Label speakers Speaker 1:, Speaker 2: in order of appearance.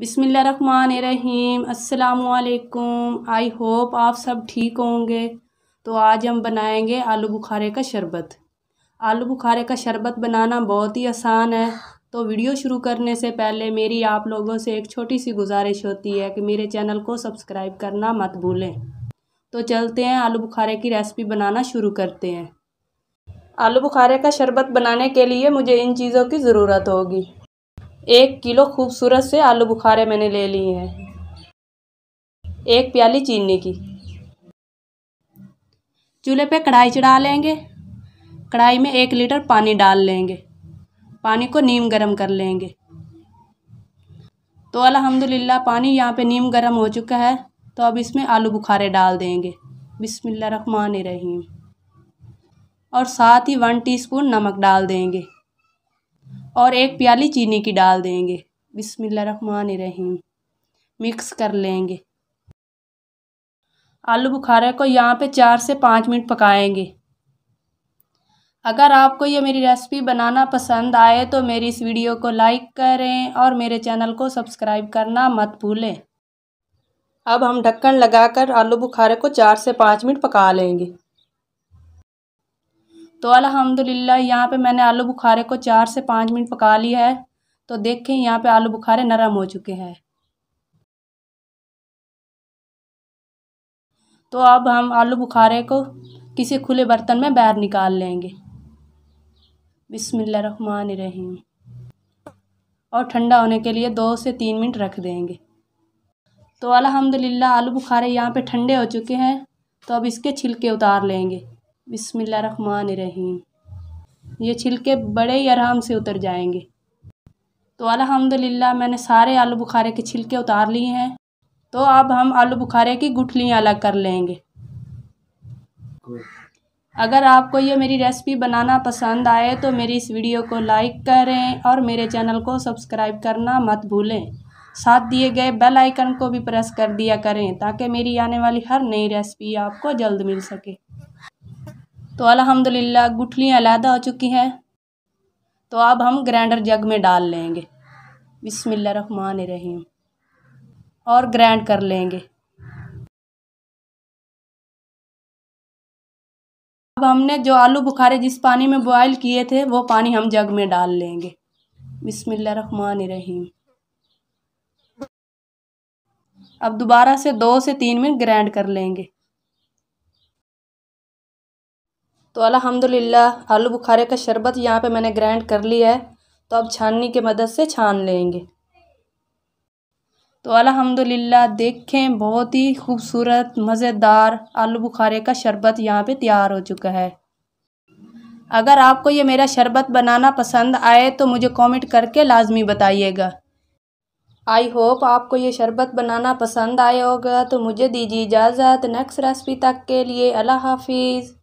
Speaker 1: बिसमीम अल्लाम I hope आप सब ठीक होंगे तो आज हम बनाएंगे आलू बुखारे का शरबत आलू बुखारे का शरबत बनाना बहुत ही आसान है तो वीडियो शुरू करने से पहले मेरी आप लोगों से एक छोटी सी गुजारिश होती है कि मेरे चैनल को सब्सक्राइब करना मत भूलें तो चलते हैं आलू बुखारे की रेसिपी बनाना शुरू करते हैं आलू बुखारे का शरबत बनाने के लिए मुझे इन चीज़ों की ज़रूरत होगी एक किलो खूबसूरत से आलू बुखारे मैंने ले लिए हैं एक प्याली चीनी की चूल्हे पे कढ़ाई चढ़ा लेंगे कढ़ाई में एक लीटर पानी डाल लेंगे पानी को नीम गरम कर लेंगे तो अल्हम्दुलिल्लाह पानी यहाँ पे नीम गरम हो चुका है तो अब इसमें आलू बुखारे डाल देंगे बिसमिल्ल बिस्मिल्लाह रहीम और साथ ही वन टीस्पून नमक डाल देंगे और एक प्याली चीनी की डाल देंगे बिसमीम मिक्स कर लेंगे आलू बुखारे को यहाँ पे चार से पाँच मिनट पकाएंगे अगर आपको ये मेरी रेसिपी बनाना पसंद आए तो मेरी इस वीडियो को लाइक करें और मेरे चैनल को सब्सक्राइब करना मत भूलें अब हम ढक्कन लगाकर आलू बुखारे को चार से पाँच मिनट पका लेंगे तो अलहमदिल्ला यहाँ पे मैंने आलू बुखारे को चार से पाँच मिनट पका लिया है तो देखें यहाँ पे आलू बुखारे नरम हो चुके हैं तो अब हम आलू बुखारे को किसी खुले बर्तन में बाहर निकाल लेंगे रही और ठंडा होने के लिए दो से तीन मिनट रख देंगे तो अलहमदिल्ला आलू बुखारे यहाँ पे ठंडे हो चुके हैं तो अब इसके छिलके उतार लेंगे रहीम ये छिलके बड़े ही आराम से उतर जाएंगे तो अल्हम्दुलिल्लाह मैंने सारे आलू बुखारे के छिलके उतार लिए हैं तो अब हम आलू बुखारे की गुठलियाँ अलग कर लेंगे अगर आपको ये मेरी रेसिपी बनाना पसंद आए तो मेरी इस वीडियो को लाइक करें और मेरे चैनल को सब्सक्राइब करना मत भूलें साथ दिए गए बेल आइकन को भी प्रेस कर दिया करें ताकि मेरी आने वाली हर नई रेसिपी आपको जल्द मिल सके तो अलहमदिल्ला गुठलियाँ अलहदा हो चुकी हैं तो अब हम ग्राइंडर जग में डाल लेंगे बिसमान रहीम और ग्राइंड कर लेंगे अब हमने जो आलू बुखारे जिस पानी में बॉयल किए थे वो पानी हम जग में डाल लेंगे रन रहीम अब दोबारा से दो से तीन मिनट ग्राइंड कर लेंगे तो अल्हम्दुलिल्लाह आलू बुखारे का शरबत यहाँ पे मैंने ग्राइंड कर लिया है तो अब छाननी की मदद से छान लेंगे तो अल्हम्दुलिल्लाह देखें बहुत ही खूबसूरत मज़ेदार आलू बुखारे का शरबत यहाँ पे तैयार हो चुका है अगर आपको ये मेरा शरबत बनाना पसंद आए तो मुझे कमेंट करके लाजमी बताइएगा आई होप आपको ये शरबत बनाना पसंद आया होगा तो मुझे दीजिए इजाज़त नेक्स्ट रेसिपी तक के लिए अल्लाह हाफिज़